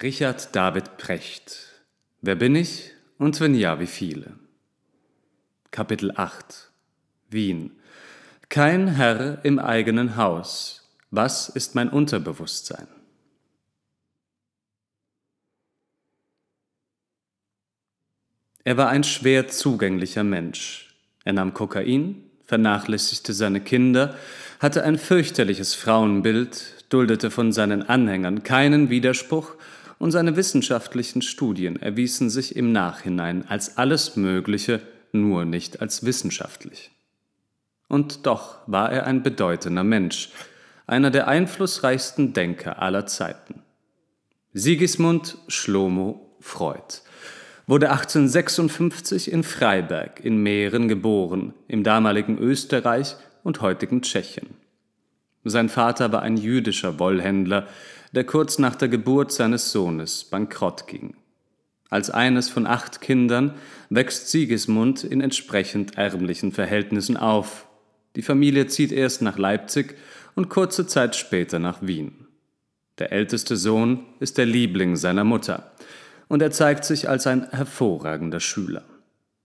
Richard David Precht. Wer bin ich und wenn ja, wie viele? Kapitel 8 Wien. Kein Herr im eigenen Haus. Was ist mein Unterbewusstsein? Er war ein schwer zugänglicher Mensch. Er nahm Kokain, vernachlässigte seine Kinder, hatte ein fürchterliches Frauenbild, duldete von seinen Anhängern keinen Widerspruch und seine wissenschaftlichen Studien erwiesen sich im Nachhinein als alles Mögliche, nur nicht als wissenschaftlich. Und doch war er ein bedeutender Mensch, einer der einflussreichsten Denker aller Zeiten. Sigismund Schlomo Freud wurde 1856 in Freiberg in Mähren geboren, im damaligen Österreich und heutigen Tschechien. Sein Vater war ein jüdischer Wollhändler, der kurz nach der Geburt seines Sohnes bankrott ging. Als eines von acht Kindern wächst Sigismund in entsprechend ärmlichen Verhältnissen auf. Die Familie zieht erst nach Leipzig und kurze Zeit später nach Wien. Der älteste Sohn ist der Liebling seiner Mutter und er zeigt sich als ein hervorragender Schüler.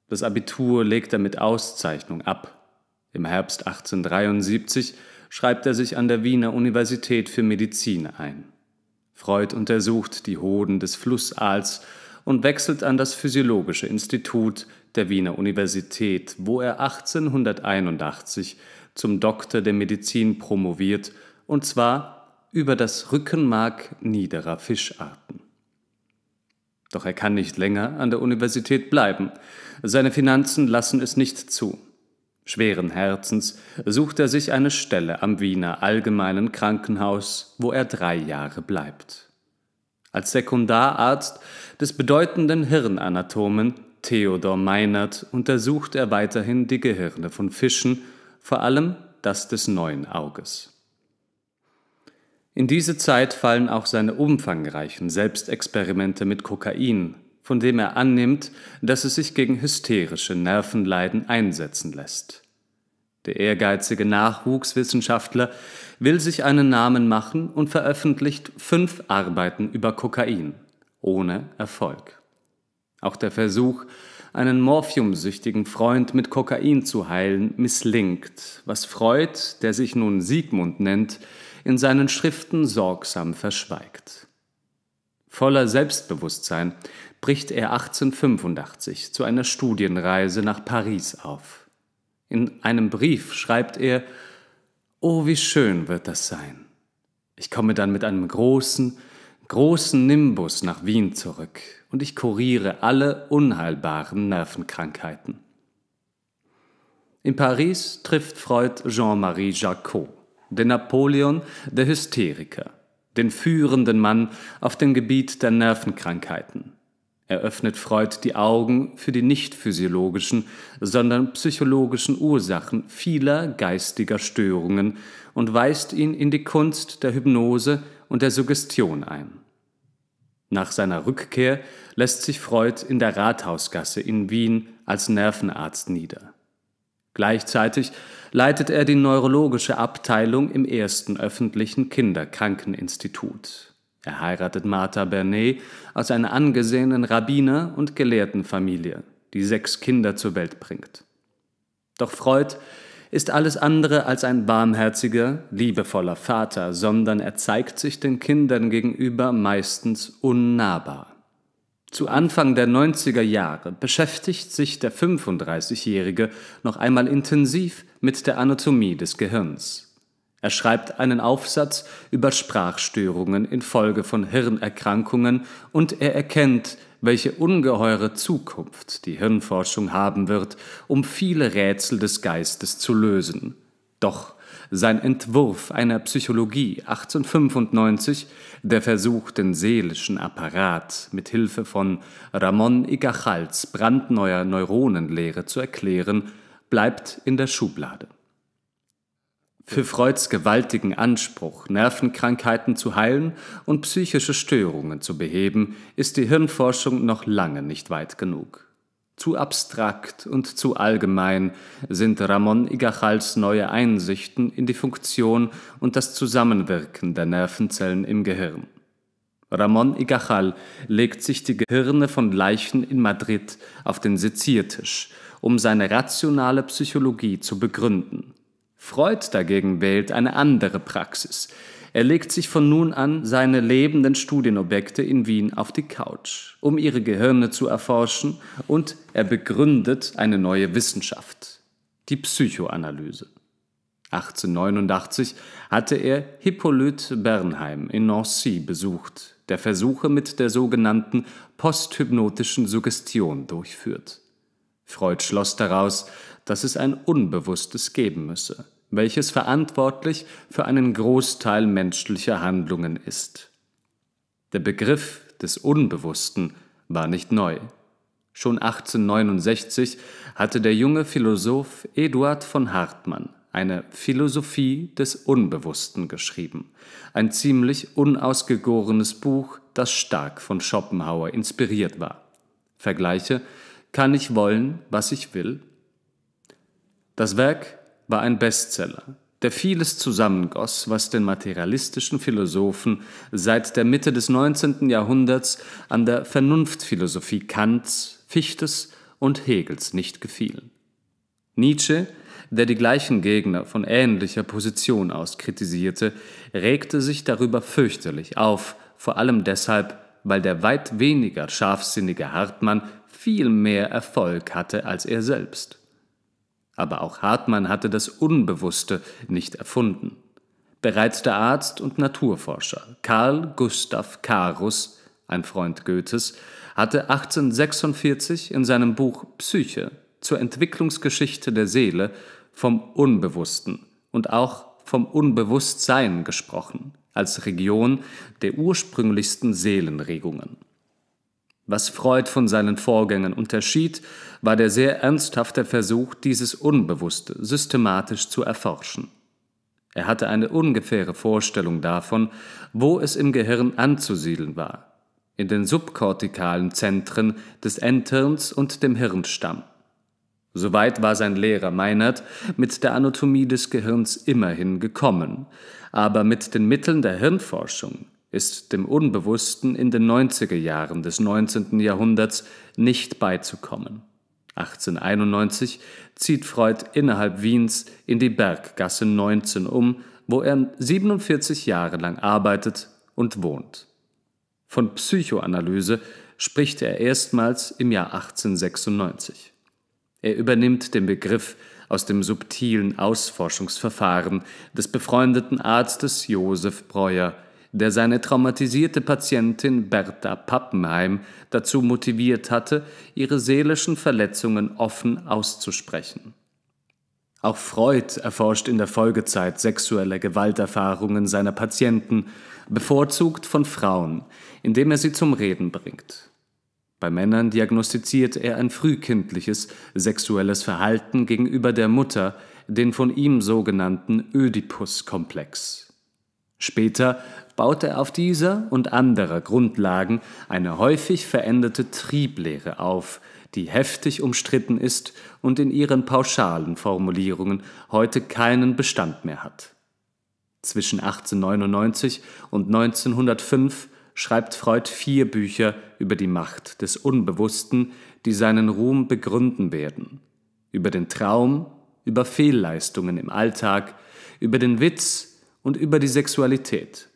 Das Abitur legt er mit Auszeichnung ab. Im Herbst 1873 schreibt er sich an der Wiener Universität für Medizin ein. Freud untersucht die Hoden des Flussaals und wechselt an das Physiologische Institut der Wiener Universität, wo er 1881 zum Doktor der Medizin promoviert, und zwar über das Rückenmark niederer Fischarten. Doch er kann nicht länger an der Universität bleiben. Seine Finanzen lassen es nicht zu. Schweren Herzens sucht er sich eine Stelle am Wiener Allgemeinen Krankenhaus, wo er drei Jahre bleibt. Als Sekundararzt des bedeutenden Hirnanatomen Theodor Meinert untersucht er weiterhin die Gehirne von Fischen, vor allem das des neuen Auges. In diese Zeit fallen auch seine umfangreichen Selbstexperimente mit Kokain, von dem er annimmt, dass es sich gegen hysterische Nervenleiden einsetzen lässt. Der ehrgeizige Nachwuchswissenschaftler will sich einen Namen machen und veröffentlicht fünf Arbeiten über Kokain, ohne Erfolg. Auch der Versuch, einen morphiumsüchtigen Freund mit Kokain zu heilen, misslingt, was Freud, der sich nun Sigmund nennt, in seinen Schriften sorgsam verschweigt. Voller Selbstbewusstsein bricht er 1885 zu einer Studienreise nach Paris auf. In einem Brief schreibt er, Oh, wie schön wird das sein. Ich komme dann mit einem großen, großen Nimbus nach Wien zurück und ich kuriere alle unheilbaren Nervenkrankheiten. In Paris trifft Freud Jean-Marie Jacot, den Napoleon der Hysteriker, den führenden Mann auf dem Gebiet der Nervenkrankheiten eröffnet Freud die Augen für die nicht physiologischen, sondern psychologischen Ursachen vieler geistiger Störungen und weist ihn in die Kunst der Hypnose und der Suggestion ein. Nach seiner Rückkehr lässt sich Freud in der Rathausgasse in Wien als Nervenarzt nieder. Gleichzeitig leitet er die neurologische Abteilung im ersten öffentlichen Kinderkrankeninstitut. Er heiratet Martha Bernet aus einer angesehenen Rabbiner- und Gelehrtenfamilie, die sechs Kinder zur Welt bringt. Doch Freud ist alles andere als ein barmherziger, liebevoller Vater, sondern er zeigt sich den Kindern gegenüber meistens unnahbar. Zu Anfang der 90er Jahre beschäftigt sich der 35-Jährige noch einmal intensiv mit der Anatomie des Gehirns. Er schreibt einen Aufsatz über Sprachstörungen infolge von Hirnerkrankungen und er erkennt, welche ungeheure Zukunft die Hirnforschung haben wird, um viele Rätsel des Geistes zu lösen. Doch sein Entwurf einer Psychologie 1895, der Versuch, den seelischen Apparat mit Hilfe von Ramon y brandneuer Neuronenlehre zu erklären, bleibt in der Schublade für Freuds gewaltigen Anspruch, Nervenkrankheiten zu heilen und psychische Störungen zu beheben, ist die Hirnforschung noch lange nicht weit genug. Zu abstrakt und zu allgemein sind Ramon Igachals neue Einsichten in die Funktion und das Zusammenwirken der Nervenzellen im Gehirn. Ramon Igachal legt sich die Gehirne von Leichen in Madrid auf den Seziertisch, um seine rationale Psychologie zu begründen Freud dagegen wählt eine andere Praxis. Er legt sich von nun an seine lebenden Studienobjekte in Wien auf die Couch, um ihre Gehirne zu erforschen, und er begründet eine neue Wissenschaft, die Psychoanalyse. 1889 hatte er Hippolyte Bernheim in Nancy besucht, der Versuche mit der sogenannten posthypnotischen Suggestion durchführt. Freud schloss daraus, dass es ein unbewusstes geben müsse, welches verantwortlich für einen Großteil menschlicher Handlungen ist. Der Begriff des Unbewussten war nicht neu. Schon 1869 hatte der junge Philosoph Eduard von Hartmann eine Philosophie des Unbewussten geschrieben, ein ziemlich unausgegorenes Buch, das stark von Schopenhauer inspiriert war. Vergleiche kann ich wollen, was ich will das Werk war ein Bestseller, der vieles zusammengoss, was den materialistischen Philosophen seit der Mitte des 19. Jahrhunderts an der Vernunftphilosophie Kants, Fichtes und Hegels nicht gefiel. Nietzsche, der die gleichen Gegner von ähnlicher Position aus kritisierte, regte sich darüber fürchterlich auf, vor allem deshalb, weil der weit weniger scharfsinnige Hartmann viel mehr Erfolg hatte als er selbst. Aber auch Hartmann hatte das Unbewusste nicht erfunden. Bereits der Arzt und Naturforscher Karl Gustav Carus, ein Freund Goethes, hatte 1846 in seinem Buch Psyche zur Entwicklungsgeschichte der Seele vom Unbewussten und auch vom Unbewusstsein gesprochen, als Region der ursprünglichsten Seelenregungen. Was Freud von seinen Vorgängern unterschied, war der sehr ernsthafte Versuch, dieses Unbewusste systematisch zu erforschen. Er hatte eine ungefähre Vorstellung davon, wo es im Gehirn anzusiedeln war, in den subkortikalen Zentren des Endhirns und dem Hirnstamm. Soweit war sein Lehrer Meinert mit der Anatomie des Gehirns immerhin gekommen, aber mit den Mitteln der Hirnforschung ist dem Unbewussten in den 90er Jahren des 19. Jahrhunderts nicht beizukommen. 1891 zieht Freud innerhalb Wiens in die Berggasse 19 um, wo er 47 Jahre lang arbeitet und wohnt. Von Psychoanalyse spricht er erstmals im Jahr 1896. Er übernimmt den Begriff aus dem subtilen Ausforschungsverfahren des befreundeten Arztes Josef Breuer der seine traumatisierte Patientin Bertha Pappenheim dazu motiviert hatte, ihre seelischen Verletzungen offen auszusprechen. Auch Freud erforscht in der Folgezeit sexuelle Gewalterfahrungen seiner Patienten, bevorzugt von Frauen, indem er sie zum Reden bringt. Bei Männern diagnostiziert er ein frühkindliches sexuelles Verhalten gegenüber der Mutter, den von ihm sogenannten Ödipus-Komplex. Später baute auf dieser und anderer Grundlagen eine häufig veränderte Trieblehre auf, die heftig umstritten ist und in ihren pauschalen Formulierungen heute keinen Bestand mehr hat. Zwischen 1899 und 1905 schreibt Freud vier Bücher über die Macht des Unbewussten, die seinen Ruhm begründen werden. Über den Traum, über Fehlleistungen im Alltag, über den Witz und über die Sexualität.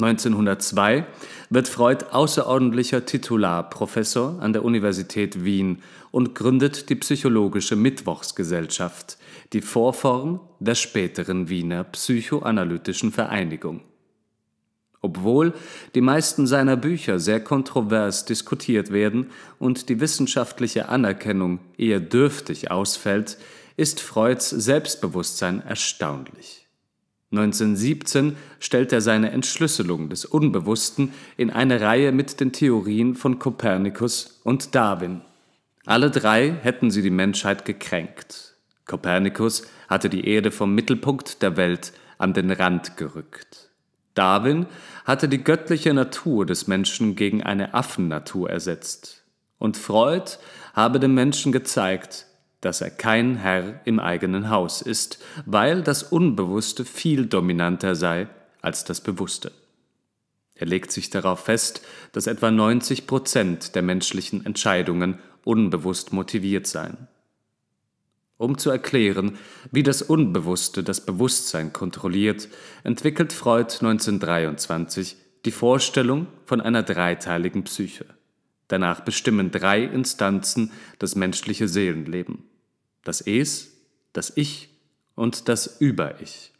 1902 wird Freud außerordentlicher Titularprofessor an der Universität Wien und gründet die Psychologische Mittwochsgesellschaft, die Vorform der späteren Wiener Psychoanalytischen Vereinigung. Obwohl die meisten seiner Bücher sehr kontrovers diskutiert werden und die wissenschaftliche Anerkennung eher dürftig ausfällt, ist Freuds Selbstbewusstsein erstaunlich. 1917 stellt er seine Entschlüsselung des Unbewussten in eine Reihe mit den Theorien von Kopernikus und Darwin. Alle drei hätten sie die Menschheit gekränkt. Kopernikus hatte die Erde vom Mittelpunkt der Welt an den Rand gerückt. Darwin hatte die göttliche Natur des Menschen gegen eine Affennatur ersetzt. Und Freud habe dem Menschen gezeigt, dass er kein Herr im eigenen Haus ist, weil das Unbewusste viel dominanter sei als das Bewusste. Er legt sich darauf fest, dass etwa 90 Prozent der menschlichen Entscheidungen unbewusst motiviert seien. Um zu erklären, wie das Unbewusste das Bewusstsein kontrolliert, entwickelt Freud 1923 die Vorstellung von einer dreiteiligen Psyche. Danach bestimmen drei Instanzen das menschliche Seelenleben das Es, das Ich und das Über-Ich.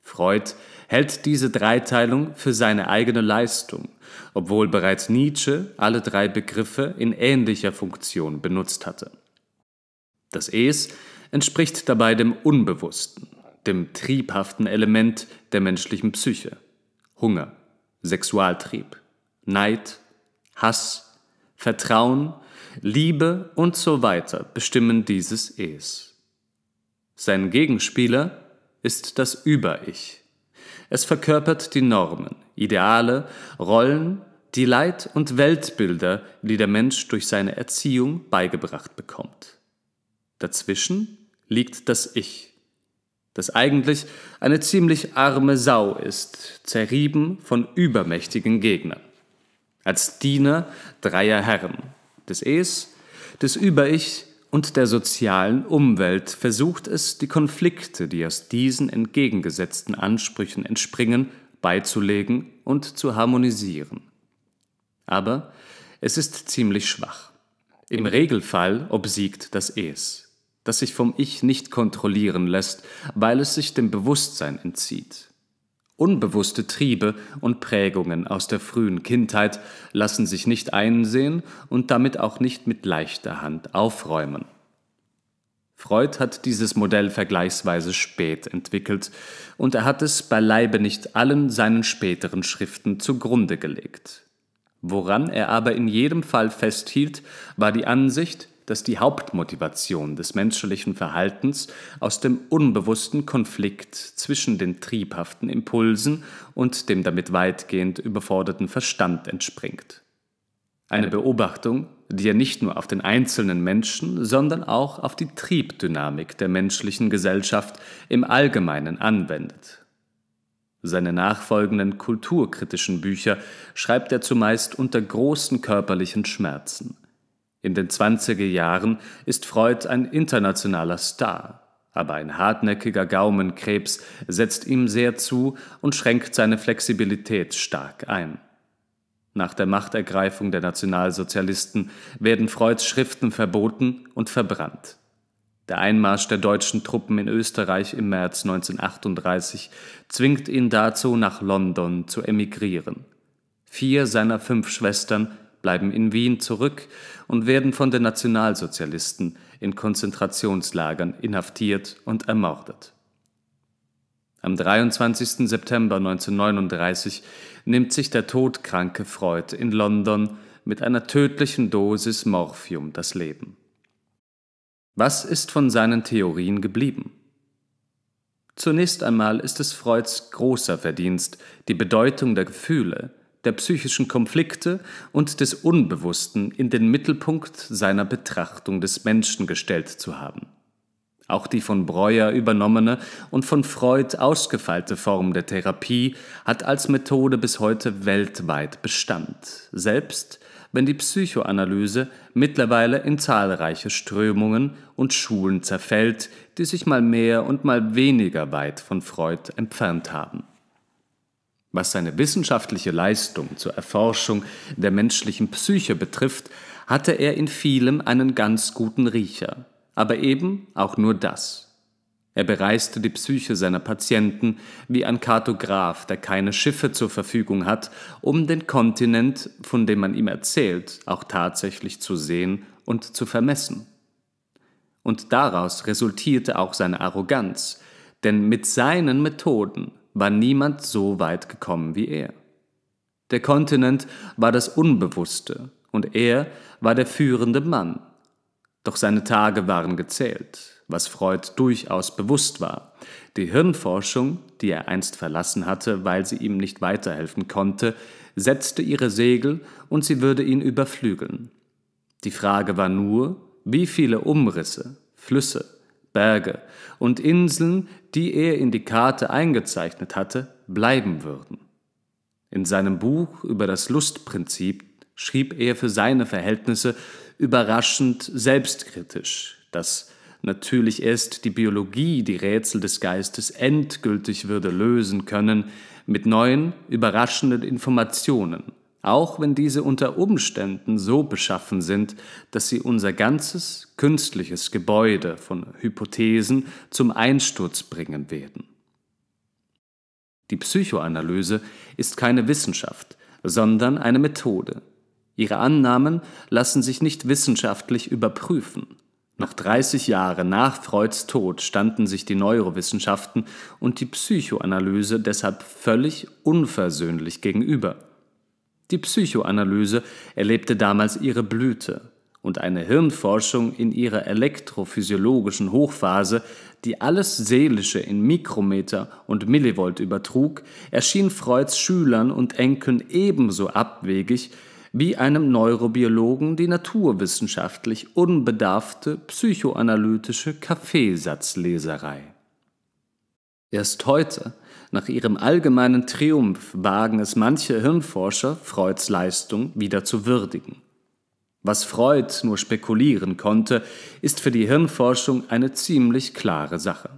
Freud hält diese Dreiteilung für seine eigene Leistung, obwohl bereits Nietzsche alle drei Begriffe in ähnlicher Funktion benutzt hatte. Das Es entspricht dabei dem Unbewussten, dem triebhaften Element der menschlichen Psyche. Hunger, Sexualtrieb, Neid, Hass, Vertrauen, Liebe und so weiter bestimmen dieses Es. Sein Gegenspieler ist das Über-Ich. Es verkörpert die Normen, Ideale, Rollen, die Leid- und Weltbilder, die der Mensch durch seine Erziehung beigebracht bekommt. Dazwischen liegt das Ich, das eigentlich eine ziemlich arme Sau ist, zerrieben von übermächtigen Gegnern als Diener dreier Herren, des Es, des Über-Ich und der sozialen Umwelt versucht es, die Konflikte, die aus diesen entgegengesetzten Ansprüchen entspringen, beizulegen und zu harmonisieren. Aber es ist ziemlich schwach. Im Regelfall obsiegt das Es, das sich vom Ich nicht kontrollieren lässt, weil es sich dem Bewusstsein entzieht. Unbewusste Triebe und Prägungen aus der frühen Kindheit lassen sich nicht einsehen und damit auch nicht mit leichter Hand aufräumen. Freud hat dieses Modell vergleichsweise spät entwickelt und er hat es beileibe nicht allen seinen späteren Schriften zugrunde gelegt. Woran er aber in jedem Fall festhielt, war die Ansicht, dass die Hauptmotivation des menschlichen Verhaltens aus dem unbewussten Konflikt zwischen den triebhaften Impulsen und dem damit weitgehend überforderten Verstand entspringt. Eine Beobachtung, die ja nicht nur auf den einzelnen Menschen, sondern auch auf die Triebdynamik der menschlichen Gesellschaft im Allgemeinen anwendet. Seine nachfolgenden kulturkritischen Bücher schreibt er zumeist unter großen körperlichen Schmerzen. In den 20er Jahren ist Freud ein internationaler Star, aber ein hartnäckiger Gaumenkrebs setzt ihm sehr zu und schränkt seine Flexibilität stark ein. Nach der Machtergreifung der Nationalsozialisten werden Freuds Schriften verboten und verbrannt. Der Einmarsch der deutschen Truppen in Österreich im März 1938 zwingt ihn dazu, nach London zu emigrieren. Vier seiner fünf Schwestern bleiben in Wien zurück und werden von den Nationalsozialisten in Konzentrationslagern inhaftiert und ermordet. Am 23. September 1939 nimmt sich der todkranke Freud in London mit einer tödlichen Dosis Morphium das Leben. Was ist von seinen Theorien geblieben? Zunächst einmal ist es Freuds großer Verdienst, die Bedeutung der Gefühle, der psychischen Konflikte und des Unbewussten in den Mittelpunkt seiner Betrachtung des Menschen gestellt zu haben. Auch die von Breuer übernommene und von Freud ausgefeilte Form der Therapie hat als Methode bis heute weltweit Bestand, selbst wenn die Psychoanalyse mittlerweile in zahlreiche Strömungen und Schulen zerfällt, die sich mal mehr und mal weniger weit von Freud entfernt haben. Was seine wissenschaftliche Leistung zur Erforschung der menschlichen Psyche betrifft, hatte er in vielem einen ganz guten Riecher, aber eben auch nur das. Er bereiste die Psyche seiner Patienten wie ein Kartograf, der keine Schiffe zur Verfügung hat, um den Kontinent, von dem man ihm erzählt, auch tatsächlich zu sehen und zu vermessen. Und daraus resultierte auch seine Arroganz, denn mit seinen Methoden war niemand so weit gekommen wie er. Der Kontinent war das Unbewusste und er war der führende Mann. Doch seine Tage waren gezählt, was Freud durchaus bewusst war. Die Hirnforschung, die er einst verlassen hatte, weil sie ihm nicht weiterhelfen konnte, setzte ihre Segel und sie würde ihn überflügeln. Die Frage war nur, wie viele Umrisse, Flüsse, Berge, und Inseln, die er in die Karte eingezeichnet hatte, bleiben würden. In seinem Buch über das Lustprinzip schrieb er für seine Verhältnisse überraschend selbstkritisch, dass natürlich erst die Biologie die Rätsel des Geistes endgültig würde lösen können mit neuen, überraschenden Informationen – auch wenn diese unter Umständen so beschaffen sind, dass sie unser ganzes künstliches Gebäude von Hypothesen zum Einsturz bringen werden. Die Psychoanalyse ist keine Wissenschaft, sondern eine Methode. Ihre Annahmen lassen sich nicht wissenschaftlich überprüfen. Noch 30 Jahre nach Freuds Tod standen sich die Neurowissenschaften und die Psychoanalyse deshalb völlig unversöhnlich gegenüber. Die Psychoanalyse erlebte damals ihre Blüte und eine Hirnforschung in ihrer elektrophysiologischen Hochphase, die alles Seelische in Mikrometer und Millivolt übertrug, erschien Freuds Schülern und Enkeln ebenso abwegig wie einem Neurobiologen die naturwissenschaftlich unbedarfte psychoanalytische Kaffeesatzleserei. Erst heute, nach ihrem allgemeinen Triumph wagen es manche Hirnforscher, Freuds Leistung wieder zu würdigen. Was Freud nur spekulieren konnte, ist für die Hirnforschung eine ziemlich klare Sache.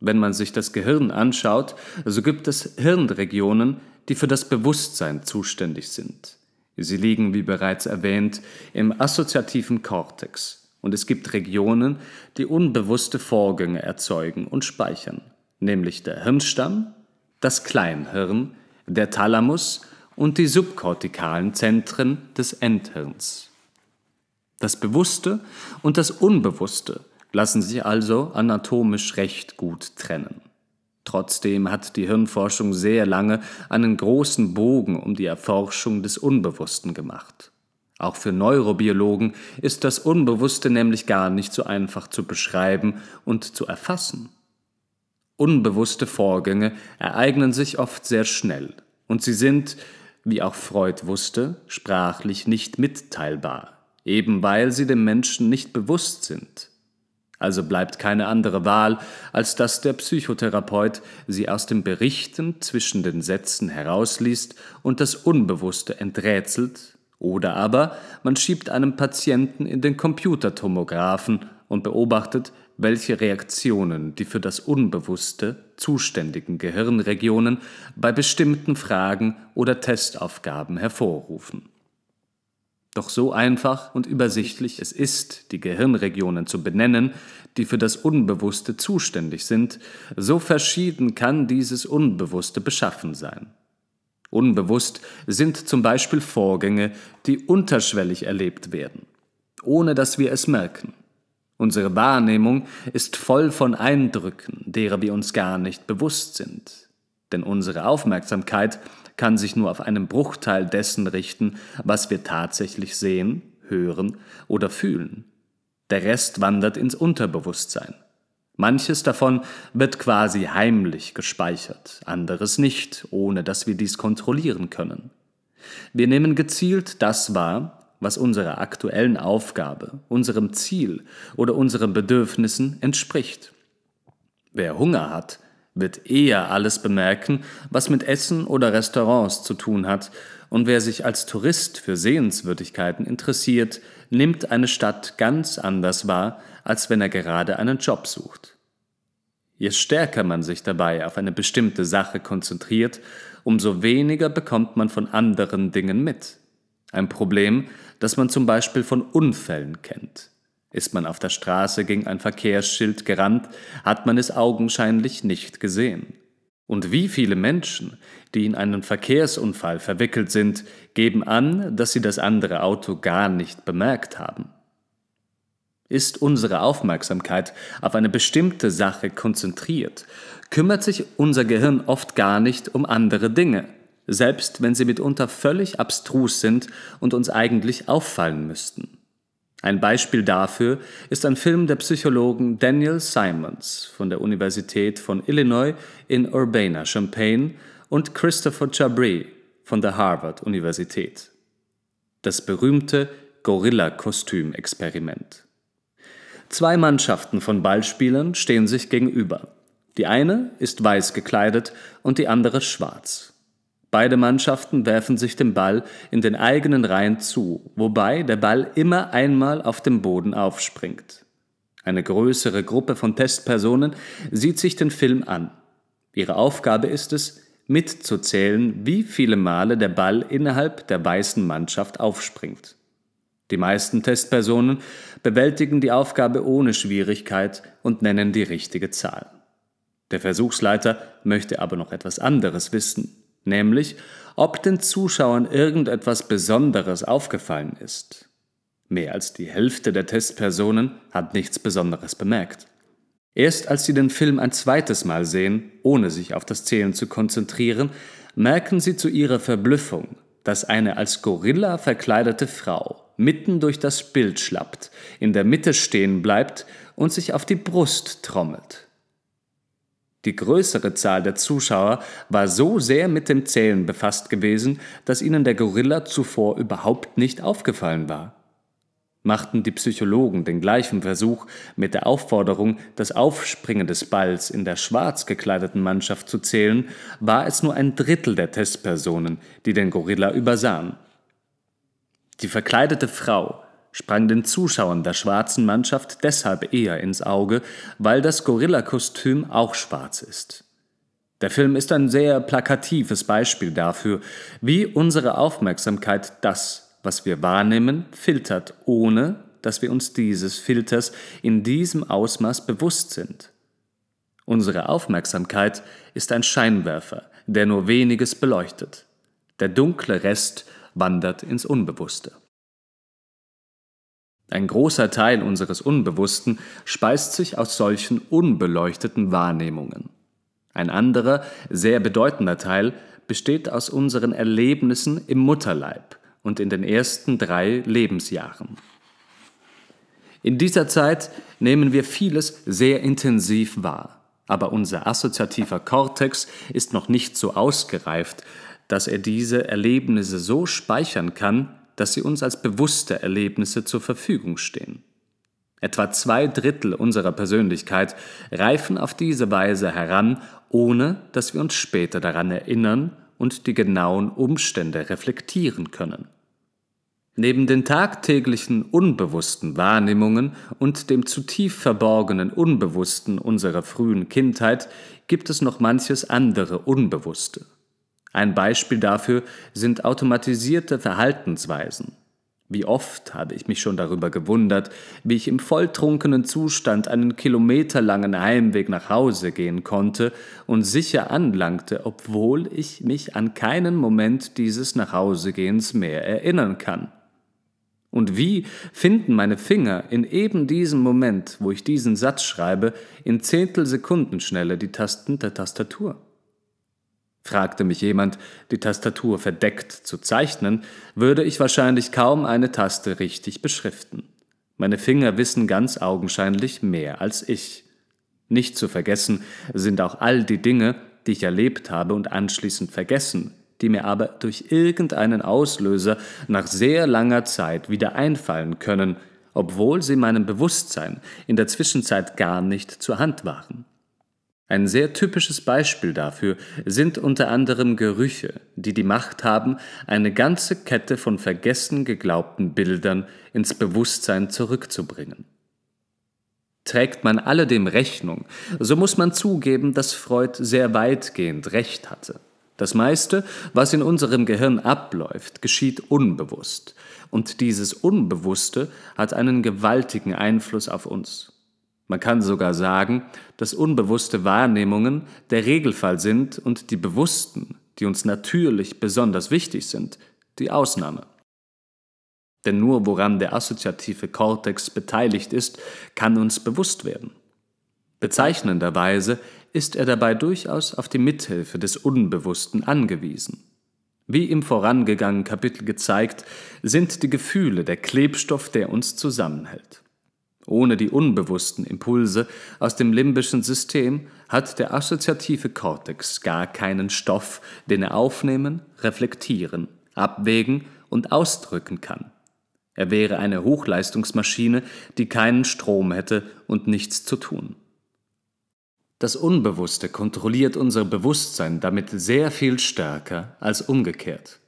Wenn man sich das Gehirn anschaut, so gibt es Hirnregionen, die für das Bewusstsein zuständig sind. Sie liegen, wie bereits erwähnt, im assoziativen Kortex und es gibt Regionen, die unbewusste Vorgänge erzeugen und speichern nämlich der Hirnstamm, das Kleinhirn, der Thalamus und die subkortikalen Zentren des Endhirns. Das Bewusste und das Unbewusste lassen sich also anatomisch recht gut trennen. Trotzdem hat die Hirnforschung sehr lange einen großen Bogen um die Erforschung des Unbewussten gemacht. Auch für Neurobiologen ist das Unbewusste nämlich gar nicht so einfach zu beschreiben und zu erfassen. Unbewusste Vorgänge ereignen sich oft sehr schnell und sie sind, wie auch Freud wusste, sprachlich nicht mitteilbar, eben weil sie dem Menschen nicht bewusst sind. Also bleibt keine andere Wahl, als dass der Psychotherapeut sie aus dem Berichten zwischen den Sätzen herausliest und das Unbewusste enträtselt, oder aber man schiebt einem Patienten in den Computertomographen und beobachtet, welche Reaktionen die für das Unbewusste zuständigen Gehirnregionen bei bestimmten Fragen oder Testaufgaben hervorrufen. Doch so einfach und übersichtlich es ist, die Gehirnregionen zu benennen, die für das Unbewusste zuständig sind, so verschieden kann dieses Unbewusste beschaffen sein. Unbewusst sind zum Beispiel Vorgänge, die unterschwellig erlebt werden, ohne dass wir es merken. Unsere Wahrnehmung ist voll von Eindrücken, derer wir uns gar nicht bewusst sind. Denn unsere Aufmerksamkeit kann sich nur auf einen Bruchteil dessen richten, was wir tatsächlich sehen, hören oder fühlen. Der Rest wandert ins Unterbewusstsein. Manches davon wird quasi heimlich gespeichert, anderes nicht, ohne dass wir dies kontrollieren können. Wir nehmen gezielt das wahr, was unserer aktuellen Aufgabe, unserem Ziel oder unseren Bedürfnissen entspricht. Wer Hunger hat, wird eher alles bemerken, was mit Essen oder Restaurants zu tun hat, und wer sich als Tourist für Sehenswürdigkeiten interessiert, nimmt eine Stadt ganz anders wahr, als wenn er gerade einen Job sucht. Je stärker man sich dabei auf eine bestimmte Sache konzentriert, umso weniger bekommt man von anderen Dingen mit. Ein Problem, das man zum Beispiel von Unfällen kennt. Ist man auf der Straße gegen ein Verkehrsschild gerannt, hat man es augenscheinlich nicht gesehen. Und wie viele Menschen, die in einen Verkehrsunfall verwickelt sind, geben an, dass sie das andere Auto gar nicht bemerkt haben. Ist unsere Aufmerksamkeit auf eine bestimmte Sache konzentriert, kümmert sich unser Gehirn oft gar nicht um andere Dinge, selbst wenn sie mitunter völlig abstrus sind und uns eigentlich auffallen müssten. Ein Beispiel dafür ist ein Film der Psychologen Daniel Simons von der Universität von Illinois in Urbana-Champaign und Christopher Chabri von der Harvard-Universität. Das berühmte Gorilla-Kostüm-Experiment. Zwei Mannschaften von Ballspielern stehen sich gegenüber. Die eine ist weiß gekleidet und die andere schwarz. Beide Mannschaften werfen sich den Ball in den eigenen Reihen zu, wobei der Ball immer einmal auf dem Boden aufspringt. Eine größere Gruppe von Testpersonen sieht sich den Film an. Ihre Aufgabe ist es, mitzuzählen, wie viele Male der Ball innerhalb der weißen Mannschaft aufspringt. Die meisten Testpersonen bewältigen die Aufgabe ohne Schwierigkeit und nennen die richtige Zahl. Der Versuchsleiter möchte aber noch etwas anderes wissen nämlich ob den Zuschauern irgendetwas Besonderes aufgefallen ist. Mehr als die Hälfte der Testpersonen hat nichts Besonderes bemerkt. Erst als sie den Film ein zweites Mal sehen, ohne sich auf das Zählen zu konzentrieren, merken sie zu ihrer Verblüffung, dass eine als Gorilla verkleidete Frau mitten durch das Bild schlappt, in der Mitte stehen bleibt und sich auf die Brust trommelt. Die größere Zahl der Zuschauer war so sehr mit dem Zählen befasst gewesen, dass ihnen der Gorilla zuvor überhaupt nicht aufgefallen war. Machten die Psychologen den gleichen Versuch mit der Aufforderung, das Aufspringen des Balls in der schwarz gekleideten Mannschaft zu zählen, war es nur ein Drittel der Testpersonen, die den Gorilla übersahen. Die verkleidete Frau, sprang den Zuschauern der schwarzen Mannschaft deshalb eher ins Auge, weil das Gorilla-Kostüm auch schwarz ist. Der Film ist ein sehr plakatives Beispiel dafür, wie unsere Aufmerksamkeit das, was wir wahrnehmen, filtert, ohne dass wir uns dieses Filters in diesem Ausmaß bewusst sind. Unsere Aufmerksamkeit ist ein Scheinwerfer, der nur weniges beleuchtet. Der dunkle Rest wandert ins Unbewusste. Ein großer Teil unseres Unbewussten speist sich aus solchen unbeleuchteten Wahrnehmungen. Ein anderer, sehr bedeutender Teil besteht aus unseren Erlebnissen im Mutterleib und in den ersten drei Lebensjahren. In dieser Zeit nehmen wir vieles sehr intensiv wahr, aber unser assoziativer Kortex ist noch nicht so ausgereift, dass er diese Erlebnisse so speichern kann, dass sie uns als bewusste Erlebnisse zur Verfügung stehen. Etwa zwei Drittel unserer Persönlichkeit reifen auf diese Weise heran, ohne dass wir uns später daran erinnern und die genauen Umstände reflektieren können. Neben den tagtäglichen unbewussten Wahrnehmungen und dem zu tief verborgenen Unbewussten unserer frühen Kindheit gibt es noch manches andere Unbewusste. Ein Beispiel dafür sind automatisierte Verhaltensweisen. Wie oft habe ich mich schon darüber gewundert, wie ich im volltrunkenen Zustand einen kilometerlangen Heimweg nach Hause gehen konnte und sicher anlangte, obwohl ich mich an keinen Moment dieses Nachhausegehens mehr erinnern kann. Und wie finden meine Finger in eben diesem Moment, wo ich diesen Satz schreibe, in Zehntelssekundenschnelle die Tasten der Tastatur? Fragte mich jemand, die Tastatur verdeckt zu zeichnen, würde ich wahrscheinlich kaum eine Taste richtig beschriften. Meine Finger wissen ganz augenscheinlich mehr als ich. Nicht zu vergessen sind auch all die Dinge, die ich erlebt habe und anschließend vergessen, die mir aber durch irgendeinen Auslöser nach sehr langer Zeit wieder einfallen können, obwohl sie meinem Bewusstsein in der Zwischenzeit gar nicht zur Hand waren. Ein sehr typisches Beispiel dafür sind unter anderem Gerüche, die die Macht haben, eine ganze Kette von vergessen geglaubten Bildern ins Bewusstsein zurückzubringen. Trägt man alledem Rechnung, so muss man zugeben, dass Freud sehr weitgehend recht hatte. Das meiste, was in unserem Gehirn abläuft, geschieht unbewusst, und dieses Unbewusste hat einen gewaltigen Einfluss auf uns. Man kann sogar sagen, dass unbewusste Wahrnehmungen der Regelfall sind und die bewussten, die uns natürlich besonders wichtig sind, die Ausnahme. Denn nur woran der assoziative Kortex beteiligt ist, kann uns bewusst werden. Bezeichnenderweise ist er dabei durchaus auf die Mithilfe des Unbewussten angewiesen. Wie im vorangegangenen Kapitel gezeigt, sind die Gefühle der Klebstoff, der uns zusammenhält. Ohne die unbewussten Impulse aus dem limbischen System hat der assoziative Kortex gar keinen Stoff, den er aufnehmen, reflektieren, abwägen und ausdrücken kann. Er wäre eine Hochleistungsmaschine, die keinen Strom hätte und nichts zu tun. Das Unbewusste kontrolliert unser Bewusstsein damit sehr viel stärker als umgekehrt.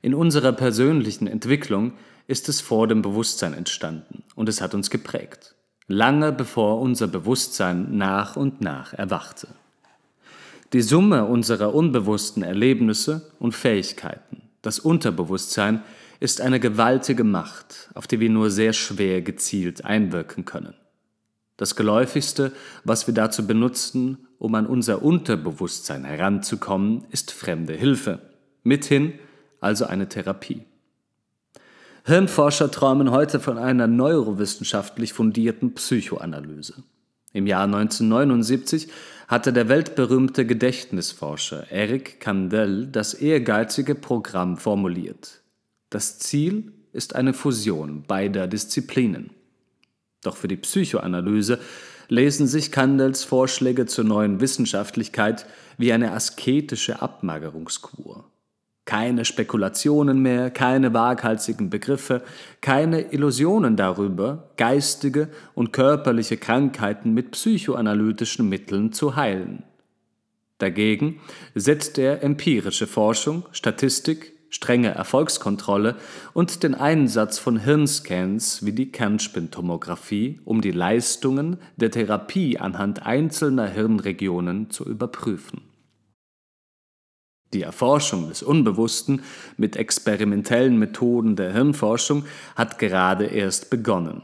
In unserer persönlichen Entwicklung ist es vor dem Bewusstsein entstanden und es hat uns geprägt, lange bevor unser Bewusstsein nach und nach erwachte. Die Summe unserer unbewussten Erlebnisse und Fähigkeiten, das Unterbewusstsein, ist eine gewaltige Macht, auf die wir nur sehr schwer gezielt einwirken können. Das geläufigste, was wir dazu benutzen, um an unser Unterbewusstsein heranzukommen, ist fremde Hilfe, mithin also eine Therapie. Hirnforscher träumen heute von einer neurowissenschaftlich fundierten Psychoanalyse. Im Jahr 1979 hatte der weltberühmte Gedächtnisforscher Eric Kandel das ehrgeizige Programm formuliert. Das Ziel ist eine Fusion beider Disziplinen. Doch für die Psychoanalyse lesen sich Kandels Vorschläge zur neuen Wissenschaftlichkeit wie eine asketische Abmagerungskur. Keine Spekulationen mehr, keine waghalsigen Begriffe, keine Illusionen darüber, geistige und körperliche Krankheiten mit psychoanalytischen Mitteln zu heilen. Dagegen setzt er empirische Forschung, Statistik, strenge Erfolgskontrolle und den Einsatz von Hirnscans wie die Kernspintomographie, um die Leistungen der Therapie anhand einzelner Hirnregionen zu überprüfen. Die Erforschung des Unbewussten mit experimentellen Methoden der Hirnforschung hat gerade erst begonnen.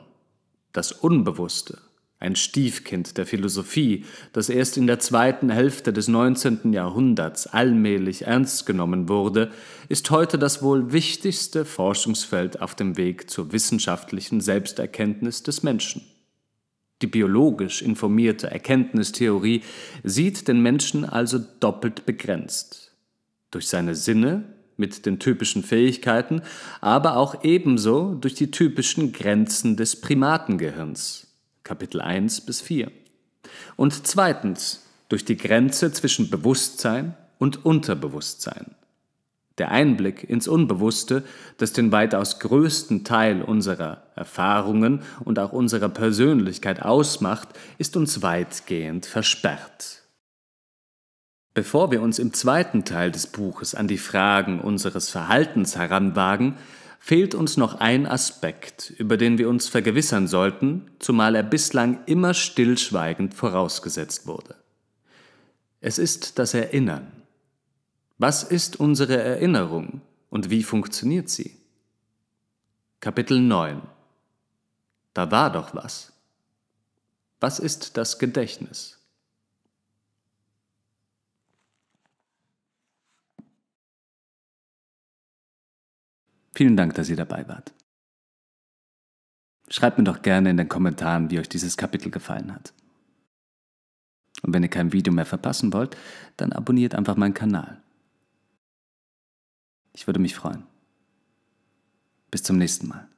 Das Unbewusste, ein Stiefkind der Philosophie, das erst in der zweiten Hälfte des 19. Jahrhunderts allmählich ernst genommen wurde, ist heute das wohl wichtigste Forschungsfeld auf dem Weg zur wissenschaftlichen Selbsterkenntnis des Menschen. Die biologisch informierte Erkenntnistheorie sieht den Menschen also doppelt begrenzt durch seine Sinne mit den typischen Fähigkeiten, aber auch ebenso durch die typischen Grenzen des Primatengehirns, Kapitel 1 bis 4. Und zweitens durch die Grenze zwischen Bewusstsein und Unterbewusstsein. Der Einblick ins Unbewusste, das den weitaus größten Teil unserer Erfahrungen und auch unserer Persönlichkeit ausmacht, ist uns weitgehend versperrt. Bevor wir uns im zweiten Teil des Buches an die Fragen unseres Verhaltens heranwagen, fehlt uns noch ein Aspekt, über den wir uns vergewissern sollten, zumal er bislang immer stillschweigend vorausgesetzt wurde. Es ist das Erinnern. Was ist unsere Erinnerung und wie funktioniert sie? Kapitel 9 Da war doch was. Was ist das Gedächtnis? Vielen Dank, dass ihr dabei wart. Schreibt mir doch gerne in den Kommentaren, wie euch dieses Kapitel gefallen hat. Und wenn ihr kein Video mehr verpassen wollt, dann abonniert einfach meinen Kanal. Ich würde mich freuen. Bis zum nächsten Mal.